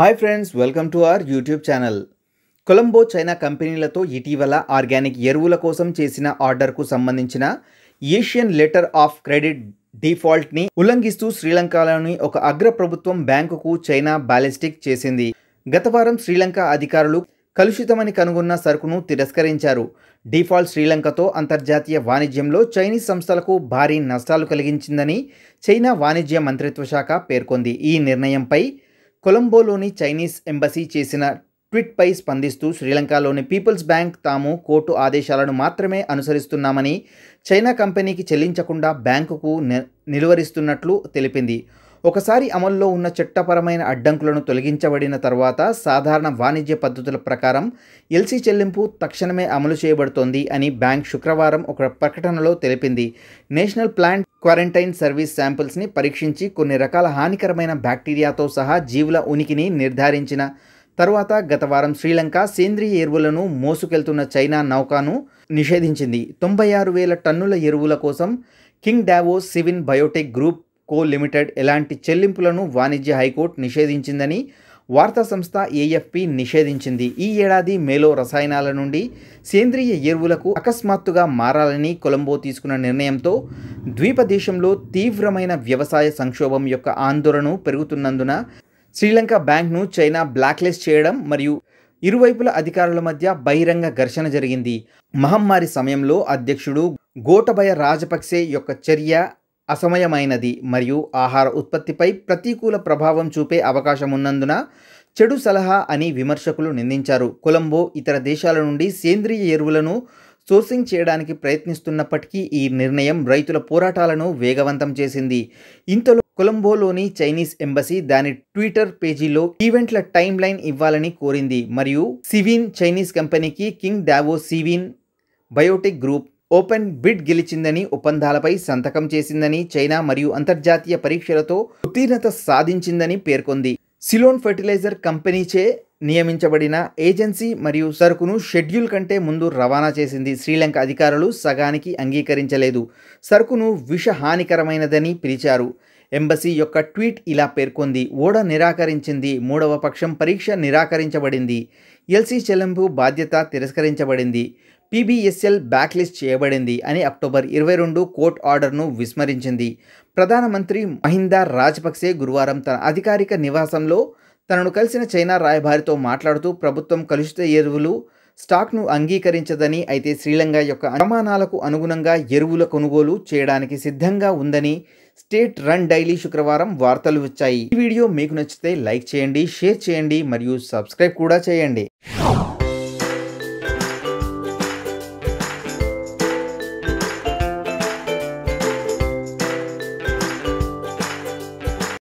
hi friends welcome to our YouTube channel Colombo China కంపెనీలతో ఇటీవల organic ఎరువుల కోసం చేసిన ఆర్డర్కు సంబంధించిన ఏషియన్ లెటర్ ఆఫ్ క్రెడిట్ డిఫాల్ట్ని ఉల్లంఘిస్తూ శ్రీలంకలోని ఒక అగ్ర ప్రభుత్వం బ్యాంకుకు చైనా బ్యాలిస్టిక్ చేసింది గత వారం శ్రీలంక అధికారులు కలుషితమని కనుగొన్న సరుకును తిరస్కరించారు డిఫాల్ట్ శ్రీలంకతో అంతర్జాతీయ వాణిజ్యంలో చైనీస్ సంస్థలకు భారీ నష్టాలు కలిగించిందని చైనా వాణిజ్య మంత్రిత్వ శాఖ పేర్కొంది ఈ నిర్ణయంపై కొలంబోలోని చైనీస్ ఎంబసీ చేసిన ట్వీట్పై స్పందిస్తూ శ్రీలంకలోని పీపుల్స్ బ్యాంక్ తాము కోర్టు ఆదేశాలను మాత్రమే అనుసరిస్తున్నామని చైనా కంపెనీకి చెల్లించకుండా బ్యాంకుకు నిలువరిస్తున్నట్లు తెలిపింది ఒకసారి అమల్లో ఉన్న చట్టపరమైన అడ్డంకులను తొలగించబడిన తర్వాత సాధారణ వాణిజ్య పద్ధతుల ప్రకారం ఎల్సీ చెల్లింపు తక్షణమే అమలు చేయబడుతోంది అని బ్యాంక్ శుక్రవారం ఒక ప్రకటనలో తెలిపింది నేషనల్ ప్లాంట్ క్వారంటైన్ సర్వీస్ శాంపిల్స్ని పరీక్షించి కొన్ని రకాల హానికరమైన బ్యాక్టీరియాతో సహా జీవుల ఉనికిని నిర్ధారించిన తరువాత గత వారం శ్రీలంక సేంద్రియ ఎరువులను మోసుకెళ్తున్న చైనా నౌకాను నిషేధించింది తొంభై ఆరు వేల టన్నుల ఎరువుల కోసం Qingdao Seawin Biotech Group Co Limited ఎలాంటి చెల్లింపులను వాణిజ్య హైకోర్టు నిషేధించిందని వార్తా సంస్థ ఏఎఫ్పి నిషేధించింది ఈ ఏడాది మేలో రసాయనాల నుండి సేంద్రియ ఎరువులకు అకస్మాత్తుగా మారాలని కొలంబో తీసుకున్న నిర్ణయంతో ద్వీప దేశంలో తీవ్రమైన వ్యవసాయ సంక్షోభం యొక్క ఆందోళన పెరుగుతున్నందున శ్రీలంక బ్యాంక్ను చైనా బ్లాక్లిస్ట్ చేయడం మరియు ఇరువైపుల అధికారుల మధ్య బహిరంగ ఘర్షణ జరిగింది మహమ్మారి సమయంలో అధ్యక్షుడు గోటబయ రాజపక్సే యొక్క చర్య అసమయమైనది మరియు ఆహార ఉత్పత్తిపై ప్రతికూల ప్రభావం చూపే అవకాశం ఉన్నందున చెడు సలహా అని విమర్శకులు నిందించారు కొలంబో ఇతర దేశాల నుండి సేంద్రియ ఎరువులను సోర్సింగ్ చేయడానికి ప్రయత్నిస్తున్నప్పటికీ ఈ నిర్ణయం రైతుల పోరాటాలను వేగవంతం చేసింది ఇంతలో కొలంబోలోని చైనీస్ ఎంబసీ దాని ట్విట్టర్ పేజీలో ఈవెంట్ల టైమ్ లైన్ ఇవ్వాలని కోరింది మరియు సివిన్ చైనీస్ కంపెనీకి Qingdao Seawin Biotech Group open bid గెలిచిందని ఒప్పందాలపై సంతకం చేసిందని చైనా మరియు అంతర్జాతీయ పరీక్షలతో ఉత్తీర్ణత సాధించిందని పేర్కొంది సిలోన్ ఫెర్టిలైజర్ కంపెనీచే నియమించబడిన ఏజెన్సీ మరియు సరుకును షెడ్యూల్ కంటే ముందు రవాణా చేసింది శ్రీలంక అధికారులు సగానికి అంగీకరించలేదు సరుకును విషహానికరమైనదని పిలిచారు ఎంబసీ యొక్క ట్వీట్ ఇలా పేర్కొంది ఓడ నిరాకరించింది మూడవ పక్షం పరీక్ష నిరాకరించబడింది ఎల్సీ చెల్లింపు బాధ్యత తిరస్కరించబడింది పీబీఎస్ఎల్ బ్యాక్లిస్ట్ చేయబడింది అని అక్టోబర్ ఇరవై రెండు కోర్టు ఆర్డర్ను విస్మరించింది ప్రధానమంత్రి మహిందా రాజపక్సే గురువారం తన అధికారిక నివాసంలో తనను కలిసిన చైనా రాయబారితో మాట్లాడుతూ ప్రభుత్వం కలుషిత ఎరువులు స్టాక్ను అంగీకరించదని అయితే శ్రీలంక యొక్క అనుమానాలకు అనుగుణంగా ఎరువుల కొనుగోలు చేయడానికి సిద్ధంగా ఉందని స్టేట్ రన్ డైలీ శుక్రవారం వార్తలు వచ్చాయి ఈ వీడియో మీకు నచ్చితే లైక్ చేయండి షేర్ చేయండి మరియు సబ్స్క్రైబ్ కూడా చేయండి